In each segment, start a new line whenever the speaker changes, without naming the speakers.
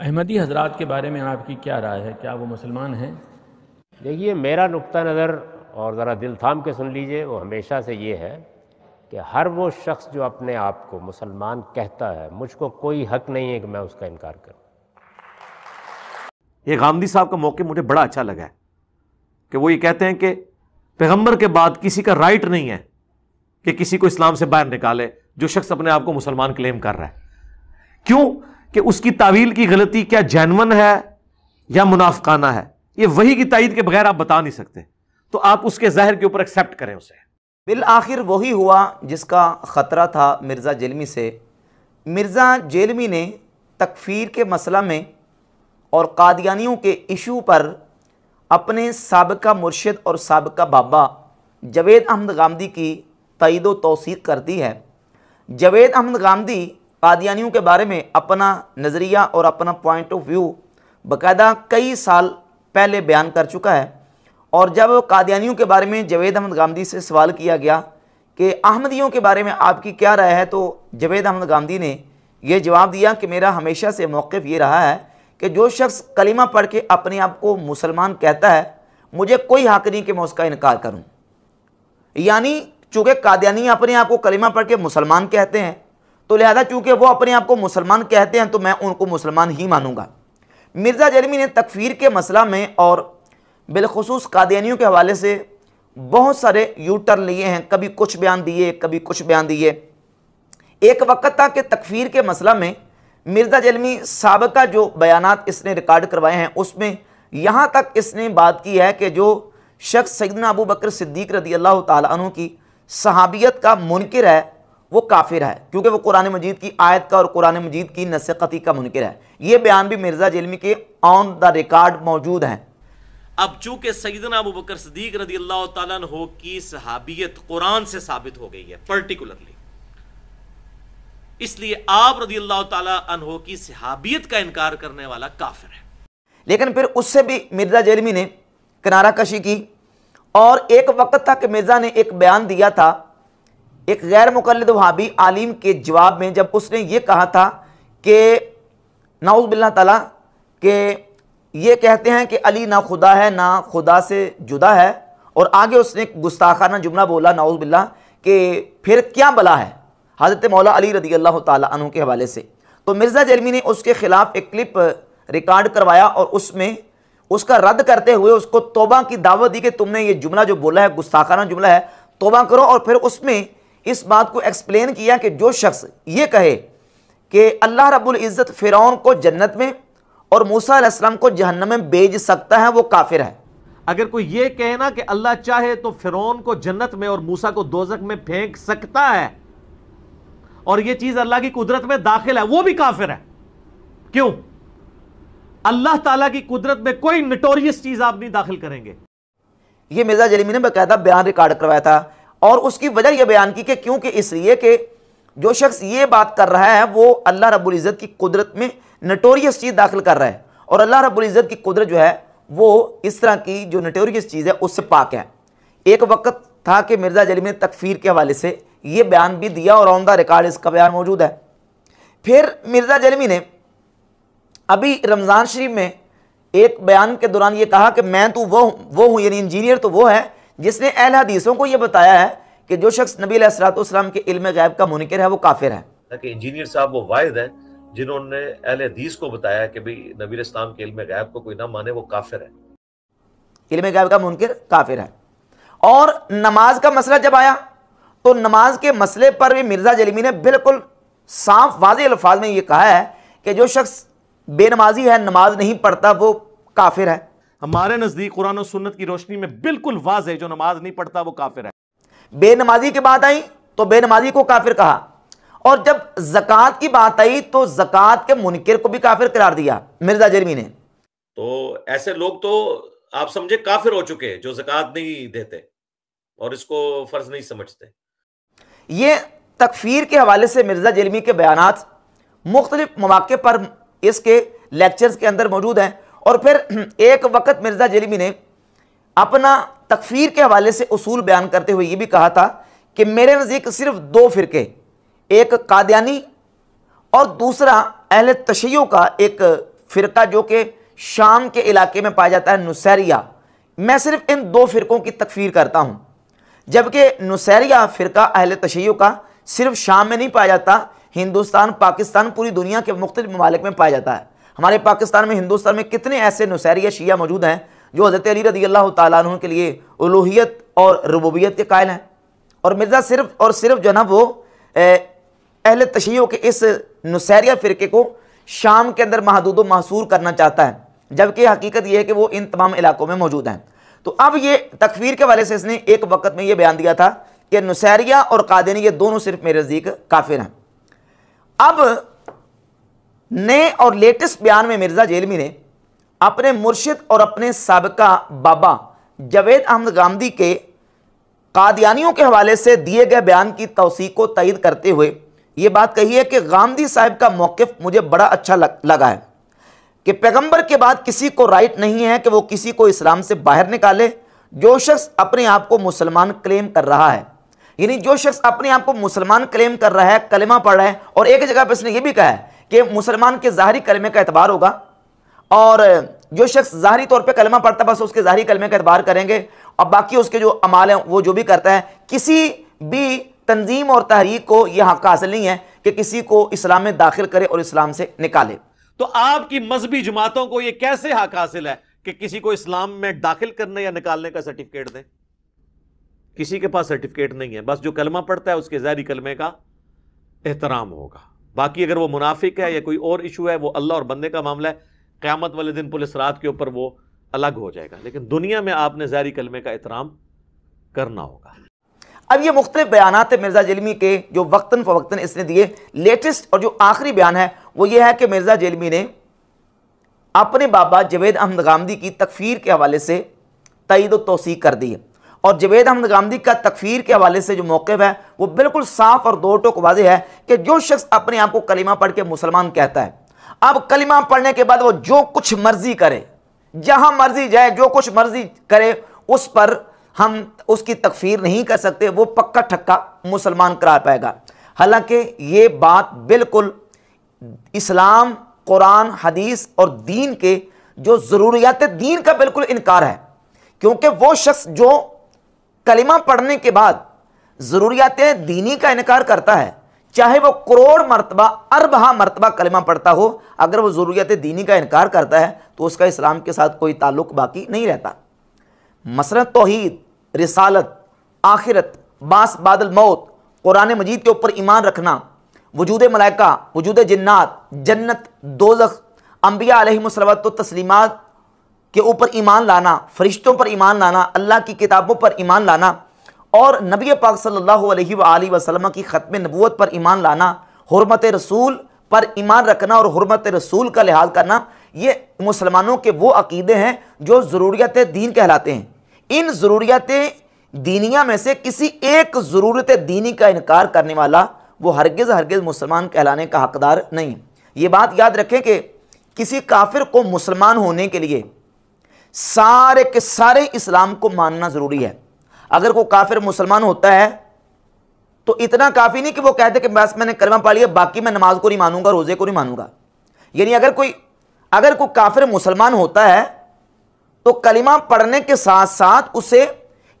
अहमदी हजरत के बारे में आपकी क्या राय है क्या वो मुसलमान हैं देखिए मेरा नुकता नज़र और ज़रा दिल थाम के सुन लीजिए वो हमेशा से ये है कि हर वो शख्स जो अपने आप को मुसलमान कहता है मुझको कोई हक नहीं है कि मैं उसका इनकार करूँ ये गांधी साहब का मौके मुझे बड़ा अच्छा लगा है कि वो ये कहते हैं कि पैगंबर के बाद किसी का राइट नहीं है कि किसी को इस्लाम से बाहर निकाले जो शख्स अपने आप को मुसलमान क्लेम कर रहा है क्यों कि उसकी तावील की गलती क्या जैनवन है या मुनाफकाना है ये वही की तइद के बगैर आप बता नहीं सकते
तो आप उसके जहर के ऊपर एक्सेप्ट करें उसे बिल आखिर वही हुआ जिसका ख़तरा था मिर्ज़ा जेलमी से मिर्ज़ा जेलमी ने तकफीर के मसला में और कादियानियों के इशू पर अपने सबका मुर्शद और सबका बाबा जवेद अहमद गांधी की तइद तोसीक कर दी है जवेद अहमद गांधी कादियानियों के बारे में अपना नज़रिया और अपना पॉइंट ऑफ व्यू बकायदा कई साल पहले बयान कर चुका है और जब कादियानियों के बारे में जवेद अहमद गांधी से सवाल किया गया कि अहमदियों के बारे में आपकी क्या राय है तो जवेद अहमद गांधी ने यह जवाब दिया कि मेरा हमेशा से मौक़ ये रहा है कि जो शख्स कलीमा पढ़ के अपने आप को मुसलमान कहता है मुझे कोई हक नहीं कि मैं उसका इनकार करूँ यानी चूँकि कादियानी अपने आप को कलीमा पढ़ के मुसलमान कहते हैं तो लिहाजा चूंकि वो अपने आप को मुसलमान कहते हैं तो मैं उनको मुसलमान ही मानूंगा मिर्ज़ा जलमी ने तकफीर के मसला में और बिलखसूस कादियानियों के हवाले से बहुत सारे यूटर लिए हैं कभी कुछ बयान दिए कभी कुछ बयान दिए एक वक्त था कि तकफीर के मसला में मिर्ज़ा जलमी सबका जो बयान इसने रिकॉर्ड करवाए हैं उसमें यहाँ तक इसने बात की है कि जो शख्स सैदना अबू बकर सिद्दीक रदी अल्लाह तु की सहाबियत का मुनकर है वो काफिर है क्योंकि वो कुरान मजीद की आयत का और कुरान मजीद की नसकती का मुनकर है ये बयान भी मिर्ज़ा जलमी के ऑन द रिकॉर्ड मौजूद हैं
अब चूंकि सईदना अबू बकर सदीक रदी अल्लाह तु की सहाबियत कुरान से साबित हो गई है पर्टिकुलरली इसलिए आप रदी अल्लाह तहो की सहाबियत का इनकार करने वाला काफिर है
लेकिन फिर उससे भी मिर्जा जेलमी ने किनारा कशी की और एक वक्त तक मिर्जा ने एक बयान दिया था एक गैर मुकलद वहाबी आलिम के जवाब में जब उसने ये कहा था कि नाउज बिल्ला तला के ये कहते हैं कि अली ना खुदा है ना खुदा से जुदा है और आगे उसने गुस्ताखाना जुमला बोला नाउज बिल्ला कि फिर क्या बला है हज़रत मौला अली रदी अल्लाह तु के हवाले से तो मिर्ज़ा जैलमी ने उसके ख़िलाफ़ एक क्लिप रिकॉर्ड करवाया और उसमें उसका रद्द करते हुए उसको तोबा की दावत दी कि तुमने ये जुमला जो बोला है गुस्ताखाना जुमला है तोबा करो और फिर उसमें इस बात को एक्सप्लेन किया कि जो शख्स ये कहे कि अल्लाह रब्बुल इज़्ज़त फ़िरौन को जन्नत में और मूसा अलैहिस्सलाम को जहन्नम में भेज सकता है वो काफिर है अगर कोई ये
कहना कि अल्लाह चाहे तो फ़िरौन को जन्नत में और मूसा को दोजक में फेंक सकता है और ये चीज़ अल्लाह की कुदरत में दाखिल है वो भी काफिर है क्यों अल्लाह ताला की कुदरत में कोई नटोरियस
चीज़ आप नहीं दाखिल करेंगे ये मिर्जा जलीमी ने बकायदा बयान रिकॉर्ड करवाया था और उसकी वजह यह बयान की कि क्योंकि इसलिए कि जो शख्स ये बात कर रहा है वो अल्लाह रब्बुल इज़्ज़त की कुदरत में नटोरियस चीज़ दाखिल कर रहा है और अल्लाह रब्बुल इज़्ज़त की कुदरत जो है वो इस तरह की जो नटोरियस चीज़ है उससे पाक है एक वक्त था कि मिर्ज़ा जलीम ने तकफीर के हवाले से ये बयान भी दिया और ऑन द रिकॉर्ड इसका बयान मौजूद है फिर मिर्ज़ा जलमी ने अभी रमज़ान शरीफ में एक बयान के दौरान ये कहा कि मैं तो वो वो हूँ यानी इंजीनियर तो वो है जिसने अहल हदीसों को यह बताया है कि जो शख्स नबी असरातम के इल्म गैब का मुनकर है वो काफिर है
ताकि इंजीनियर साहब वो वाहिद है जिन्होंने अहल हदीस को बताया कि भाई नबी इस्लाम के इल्म गैब को कोई ना माने वो काफिर है
इल्म गैब का मुनकर काफिर है और नमाज का मसला जब आया तो नमाज के मसले पर भी मिर्ज़ा जलीमी ने बिल्कुल साफ वाज अल्फाज में यह कहा है कि जो शख्स बेनमाजी है नमाज नहीं पढ़ता वो काफिर है
हमारे नजदीक कुरान और सुन्नत की रोशनी में बिल्कुल वाज है जो नमाज नहीं पढ़ता वो काफिर है
बेनमाजी की बात आई तो बेनमाजी को काफिर कहा और जब जक़ात की बात आई तो जक़ात के मुनकर को भी काफिर करार दिया मिर्जा जरमी ने तो
ऐसे लोग तो आप समझे काफिर हो चुके हैं जो जक़ात नहीं देते और इसको फर्ज नहीं समझते
ये तकफीर के हवाले से मिर्जा जरमी के बयान मुख्तलिफ मौके पर इसके लेक्चर्स के अंदर मौजूद हैं और फिर एक वक्त मिर्ज़ा जलीमी ने अपना तकफीर के हवाले से असूल बयान करते हुए ये भी कहा था कि मेरे नज़दीक सिर्फ दो फ़िरके एक कादयानी और दूसरा अहल तशैयों का एक फ़िरका जो कि शाम के इलाके में पाया जाता है नुसैरिया मैं सिर्फ इन दो फ़िरक़ों की तकफीर करता हूँ जबकि नुसैरिया फ़िरका अहल तशैयों का सिर्फ शाम में नहीं पाया जाता हिंदुस्तान पाकिस्तान पूरी दुनिया के मुख्तलिफ ममालिक में पाया जाता है हमारे पाकिस्तान में हिंदुस्तान में कितने ऐसे नुसैरिया शिया मौजूद हैं जो हज़रत अली रदी अल्लाह तु के लिए उलूहियत और रबूबियत के कायल हैं और मिर्ज़ा सिर्फ और सिर्फ जो है ना वो अहल तशियों के इस नुसैरिया फ़िरके को शाम के अंदर महदूद महसूर करना चाहता है जबकि हकीकत यह है कि वो इन तमाम इलाकों में मौजूद हैं तो अब ये तकफीर के वाले से इसने एक वक्त में ये बयान दिया था कि नुसैरिया और कादनी ये दोनों सिर्फ मेरे नज़दीक काफिर हैं अब नए और लेटेस्ट बयान में मिर्जा जेलमी ने अपने मुर्शिद और अपने सबका बाबा जवेद अहमद गांधी के कादियानियों के हवाले से दिए गए बयान की तोसी को तयद करते हुए ये बात कही है कि गांधी साहब का मौक़ मुझे बड़ा अच्छा लग, लगा है कि पैगंबर के बाद किसी को राइट नहीं है कि वो किसी को इस्लाम से बाहर निकाले जो शख्स अपने आप को मुसलमान क्लेम कर रहा है यानी जो शख्स अपने आप को मुसलमान क्लेम कर रहा है कलमा पढ़ रहा है और एक जगह पर इसने ये भी कहा है कि मुसलमान के ज़ाहरी कलमे का एतबार होगा और जो शख्स ज़ाहरी तौर पे कलमा पढ़ता बस उसके ज़ाहरी कलमे का एतबार करेंगे और बाकी उसके जो अमाल हैं वो जो भी करता है किसी भी तंजीम और तहरीक को यह हक हासिल नहीं है कि किसी को इस्लाम में दाखिल करे और इस्लाम से निकाले
तो आपकी मजहबी जमातों को यह कैसे हक हासिल है कि किसी को इस्लाम में दाखिल करने या निकालने का सर्टिफिकेट दें किसी के पास सर्टिफिकेट नहीं है बस जो कलमा पढ़ता है उसके जहरी कलमे का एहतराम होगा बाकी अगर वो मुनाफिक है या कोई और इशू है वो अल्लाह और बंदे का मामला है क़्यामत वाले दिन पुलिस रात के ऊपर वो अलग हो जाएगा लेकिन दुनिया में आपने जहरी कलमे का एहतराम करना होगा
अब ये मुख्त बयान मिर्ज़ा जलमी के जो वक्ता फ़वक्ता इसने दिए लेटेस्ट और जो आखिरी बयान है वो ये है कि मिर्ज़ा जलमी ने अपने बाबा जवेद अहमद गांधी की तकफीर के हवाले से तईद तोसी कर दी है और जवेद अहमद गांधी का तकफीर के हवाले से जो मौक़ है वो बिल्कुल साफ और दो टोक वाजे है कि जो शख्स अपने आप को कलिमा पढ़ के मुसलमान कहता है अब कलिमा पढ़ने के बाद वो जो कुछ मर्जी करे जहां मर्जी जाए जो कुछ मर्जी करे उस पर हम उसकी तकफीर नहीं कर सकते वो पक्का ठक्का मुसलमान करा पाएगा हालांकि ये बात बिल्कुल इस्लाम कुरान हदीस और दीन के जो ज़रूरियात दीन का बिल्कुल इनकार है क्योंकि वो शख्स जो कलिमा पढ़ने के बाद ज़रूरियात दीनी का इनकार करता है चाहे वो करोड़ मरतबा अरबहा मरतबा कलिमा पढ़ता हो अगर वो ज़रूरियात दीनी का इनकार करता है तो उसका इस्लाम के साथ कोई ताल्लुक बाकी नहीं रहता मसलन तोहद रिसालत आखिरत बास बादल मौत कुरान मजीद के ऊपर ईमान रखना वजूद मलाइका वजूद जन्नात जन्नत दोजख अम्बिया तो तस्लीमत के ऊपर ईमान लाना फरिश्तों पर ईमान लाना अल्लाह की किताबों पर ईमान लाना और नबी पाक सल्लल्लाहु अलैहि की ख़त्म नबूत पर ईमान लाना हरमत रसूल पर ईमान रखना और हरमत रसूल का लिहाज करना ये मुसलमानों के वो अकीदे हैं जो ज़रूरियात दीन कहलाते हैं इन ज़रूरियात दीनिया में से किसी एक ज़रूरत दीनी का इनकार करने वाला वो हरगज़ हरगज मुसलमान कहलाने का हकदार नहीं ये बात याद रखें कि किसी काफिर को मुसलमान होने के लिए सारे के सारे इस्लाम को मानना ज़रूरी है अगर कोई काफिर मुसलमान होता है तो इतना काफ़ी नहीं कि वो कहते कि बस मैंने कलमा पा लिया बाकी मैं नमाज को नहीं मानूंगा रोज़े को नहीं मानूंगा यानी अगर कोई अगर कोई काफिर मुसलमान होता है तो कलिमा पढ़ने के साथ साथ उसे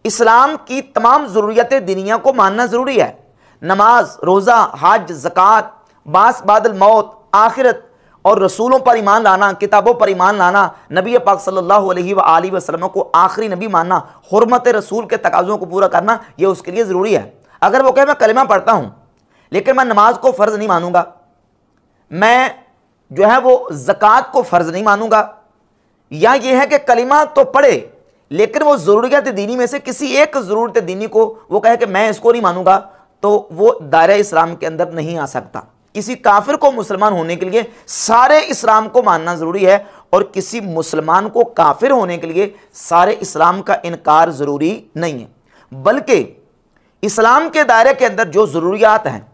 इस्लाम की तमाम ज़रूरियात दिनिया को मानना ज़रूरी है नमाज रोज़ा हज जक़ात बास बादल मौत आखिरत और रसूलों पर ईमान लाना किताबों पर ईमान लाना नबी पाक सल्लल्लाहु अलैहि वसल्लम को आखिरी नबी मानना हरमत रसूल के तकाज़ों को पूरा करना ये उसके लिए ज़रूरी है अगर वो कहे मैं कलमा पढ़ता हूँ लेकिन मैं नमाज को फ़र्ज़ नहीं मानूंगा मैं जो है वो ज़क़़त को फ़र्ज़ नहीं मानूंगा या ये है कि कलिमा तो पढ़े लेकिन वो ज़रूरियात दीनी में से किसी एक ज़रूरत दीनी को वो कहे कि मैं इसको नहीं मानूंगा तो वो दायरा इस्लाम के अंदर नहीं आ सकता किसी काफिर को मुसलमान होने के लिए सारे इस्लाम को मानना ज़रूरी है और किसी मुसलमान को काफिर होने के लिए सारे इस्लाम का इनकार ज़रूरी नहीं है बल्कि इस्लाम के दायरे के अंदर जो ज़रूरियात हैं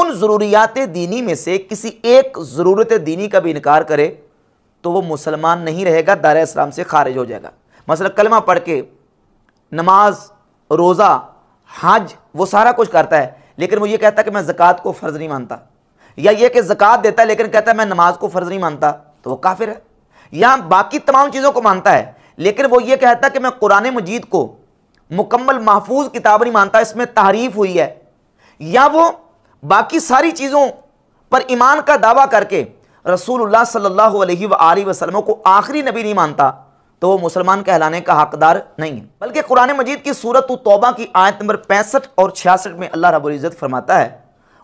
उन ज़रूरियात दीनी में से किसी एक ज़रूरत दीनी का भी इनकार करे तो वो मुसलमान नहीं रहेगा दायरा इस्लाम से खारिज हो जाएगा मसल कलमा पढ़ के नमाज रोज़ा हज वो सारा कुछ करता है लेकिन वो ये कहता है कि मैं ज़क़ात को फ़र्ज़ नहीं मानता या ये कि जक़ात देता है लेकिन कहता है मैं नमाज को फ़र्ज़ नहीं मानता तो वो काफिर है या बाकी तमाम चीज़ों को मानता है लेकिन वो ये कहता है कि मैं कुरान मजीद को मुकम्मल महफूज किताब नहीं मानता इसमें तहरीफ हुई है या वो बाकी सारी चीज़ों पर ईमान का दावा करके रसूलुल्लाह सल्लल्लाहु अलैहि वसल्लम को आखिरी नबी नहीं मानता तो वो मुसलमान कहलाने का हकदार नहीं है बल्कि कुरान मजीद की सूरत तौबा की आयत नंबर पैंसठ और छियासठ में अल्लाह रबुल्ज़त फरमाता है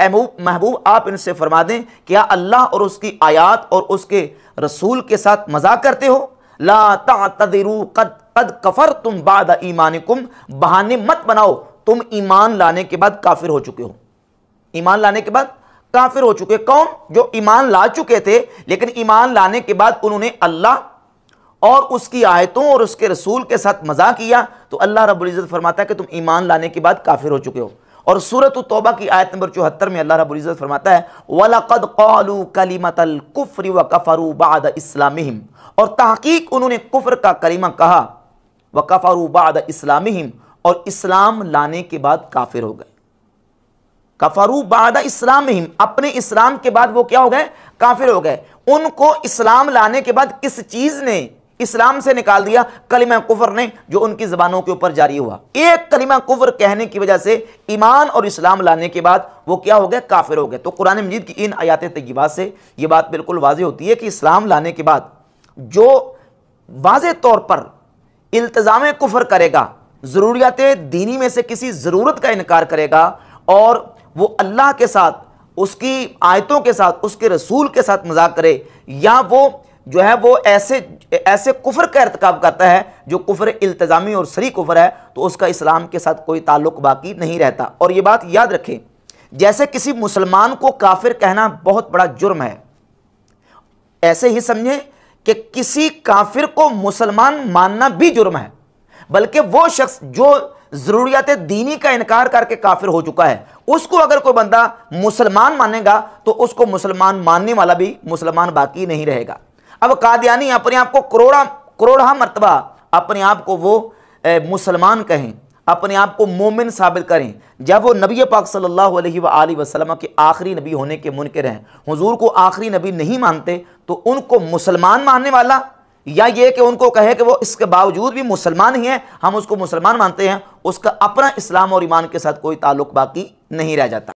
महबूब महबूब आप इनसे फरमा दें क्या अल्लाह और उसकी आयात और उसके रसूल के साथ मजाक करते हो ला तदरू कद कद कफर तुम बाद ईमान बहाने मत बनाओ तुम ईमान लाने के बाद काफिर हो चुके हो ईमान लाने के बाद काफिर हो चुके कौन जो ईमान ला चुके थे लेकिन ईमान लाने के बाद उन्होंने अल्लाह और उसकी आयतों और उसके रसूल के साथ मजाक किया तो अल्लाह रब्ज़त फरमाता है कि तुम ईमान लाने के बाद काफिर हो चुके हो और सूरत तोबा की आयत नंबर चौहत्तर में अल्लाह रबुल्ज़त फरमाता है वलक़द कौलू कलीमतल कुफ़र व कफ़रू बाद इस्लाम और तहकीक उन्होंने कुफ़र का कलीमा कहा व कफ़रू बाद इस्लाम और इस्लाम लाने के बाद काफिर हो गए कफरू बाद इस्लाम अपने इस्लाम के बाद वो क्या हो गए काफिर हो गए उनको इस्लाम लाने के बाद किस चीज़ ने इस्लाम से निकाल दिया कलिमा कुफर ने जो उनकी ज़बानों के ऊपर जारी हुआ एक कलिमा कुफर कहने की वजह से ईमान और इस्लाम लाने के बाद वो क्या हो गया काफिर हो गए तो कुरान मजीद की इन आयात तजीबा से ये बात बिल्कुल वाज होती है कि इस्लाम लाने के बाद जो वाज तौर पर इल्तज़ाम कुफर करेगा ज़रूरियात दीनी में से किसी ज़रूरत का इनकार करेगा और वो अल्लाह के साथ उसकी आयतों के साथ उसके रसूल के साथ मजाक करे या वो जो है वो ऐसे ऐसे कुफर का इरतकब करता है जो कुफर इल्तज़ामी और सरी कुफर है तो उसका इस्लाम के साथ कोई ताल्लुक बाकी नहीं रहता और ये बात याद रखें जैसे किसी मुसलमान को काफिर कहना बहुत बड़ा जुर्म है ऐसे ही समझें कि किसी काफिर को मुसलमान मानना भी जुर्म है बल्कि वो शख्स जो ज़रूरियात दीनी का इनकार करके काफिर हो चुका है उसको अगर कोई बंदा मुसलमान मानेगा तो उसको मुसलमान मानने वाला भी मुसलमान बाकी नहीं रहेगा अब कादियानी अपने आप को करोड़ा करोड़ा मरतबा अपने आप को वो मुसलमान कहें अपने आप को मोमिन साबित करें जब वो नबी पाक सल्लल्लाहु अलैहि वसल्लम के आखिरी नबी होने के मुनकर हैं हुजूर को आखिरी नबी नहीं मानते तो उनको मुसलमान मानने वाला या ये कि उनको कहे कि वो इसके बावजूद भी मुसलमान ही हैं हम उसको मुसलमान मानते हैं उसका अपना इस्लाम और ईमान के साथ कोई ताल्लुक बाकी नहीं रह जाता